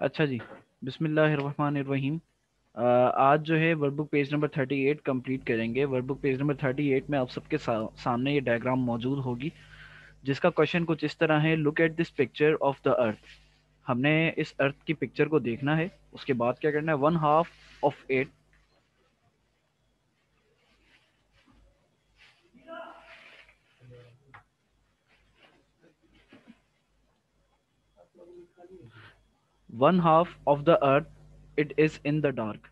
अच्छा जी बिसमीम आज जो है वर्कबुक पेज नंबर 38 कंप्लीट करेंगे वर्कबुक पेज नंबर 38 में आप सबके सा, सामने ये डायग्राम मौजूद होगी जिसका क्वेश्चन कुछ इस तरह है look at this picture of the earth हमने इस अर्थ की पिक्चर को देखना है उसके बाद क्या करना है one half of at one half of the earth it is in the dark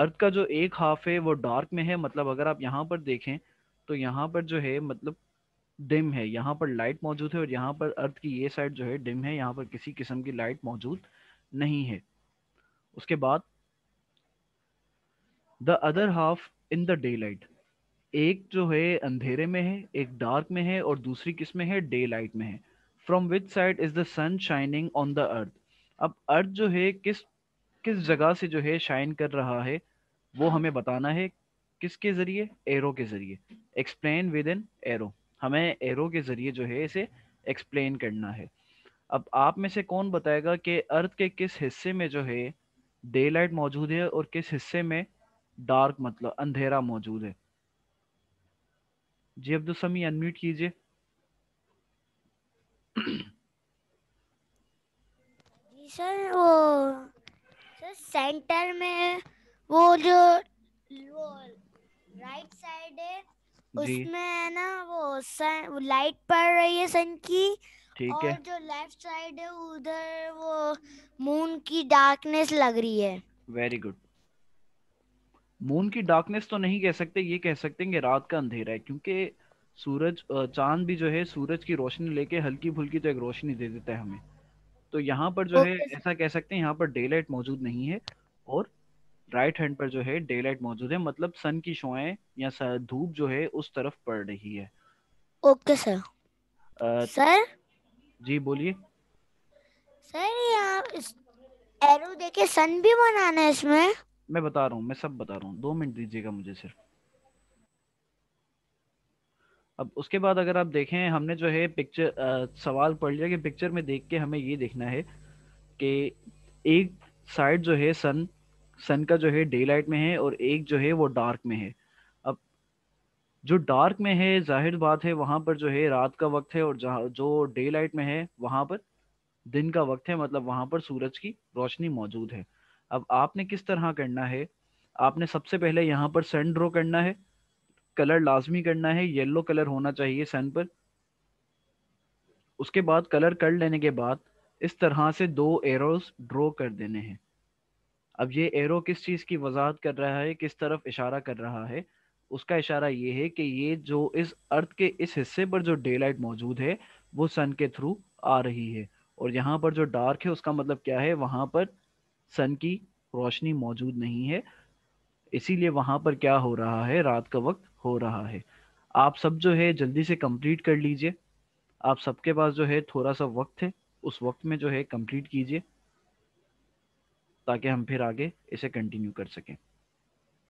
earth का जो एक हाफ है वो डार्क में है मतलब अगर आप यहाँ पर देखें तो यहाँ पर जो है मतलब डिम है यहाँ पर लाइट मौजूद है और यहाँ पर अर्थ की ये साइड जो है डिम है यहाँ पर किसी किस्म की लाइट मौजूद नहीं है उसके बाद the other half in the daylight एक जो है अंधेरे में है एक डार्क में है और दूसरी किस्में है डे लाइट में है from which side is the sun shining on the earth अब अर्थ जो है किस किस जगह से जो है शाइन कर रहा है वो हमें बताना है किसके ज़रिए एरो के ज़रिए एक्सप्लेन विद इन एरो हमें एरो के ज़रिए जो है इसे एक्सप्लेन करना है अब आप में से कौन बताएगा कि अर्थ के किस हिस्से में जो है डे लाइट मौजूद है और किस हिस्से में डार्क मतलब अंधेरा मौजूद है जी अब्दुल समी अनम्यूट कीजिए सर वो सर सेंटर में वो जो वो राइट साइड है उसमें है ना वो सन वो लाइट पड़ रही है सन की ठीक और है जो लेफ्ट साइड है उधर वो मून की डार्कनेस लग रही है वेरी गुड मून की डार्कनेस तो नहीं कह सकते ये कह सकते हैं कि रात का अंधेरा है क्योंकि सूरज चांद भी जो है सूरज की रोशनी लेके हल्की फुल्की तो एक रोशनी दे देता है हमें तो यहाँ पर जो तो है ऐसा कह सकते हैं यहाँ पर डे लाइट मौजूद नहीं है और राइट हैंड पर जो है डे लाइट मौजूद है मतलब सन की शोएं या धूप जो है उस तरफ पड़ रही है ओके सर सर जी बोलिए सर एरो देखे सन भी बनाना है इसमें मैं बता रहा हूँ मैं सब बता रहा हूँ दो मिनट दीजिएगा मुझे सिर्फ अब उसके बाद अगर आप देखें हमने जो है पिक्चर सवाल पढ़ लिया कि पिक्चर में देख के हमें ये देखना है कि एक साइड जो है सन सन का जो है डे लाइट में है और एक जो है वो डार्क में है अब जो डार्क में है जाहिर बात है वहाँ पर जो है रात का वक्त है और जहाँ जो डे लाइट में है वहाँ पर दिन का वक्त है मतलब वहाँ पर सूरज की रोशनी मौजूद है अब आपने किस तरह करना है आपने सबसे पहले यहाँ पर सन ड्रॉ करना है कलर लाजमी करना है येलो कलर होना चाहिए सन पर उसके बाद कलर कर लेने के बाद इस तरह से दो एरोस ड्रॉ कर देने हैं अब ये एरो किस चीज़ की वजाहत कर रहा है किस तरफ इशारा कर रहा है उसका इशारा ये है कि ये जो इस अर्थ के इस हिस्से पर जो डे लाइट मौजूद है वो सन के थ्रू आ रही है और यहाँ पर जो डार्क है उसका मतलब क्या है वहाँ पर सन की रोशनी मौजूद नहीं है इसीलिए वहां पर क्या हो रहा है रात का वक्त हो रहा है आप सब जो है जल्दी से कंप्लीट कर लीजिए आप सबके पास जो है थोड़ा सा वक्त है उस वक्त में जो है कंप्लीट कीजिए ताकि हम फिर आगे इसे कंटिन्यू कर सकें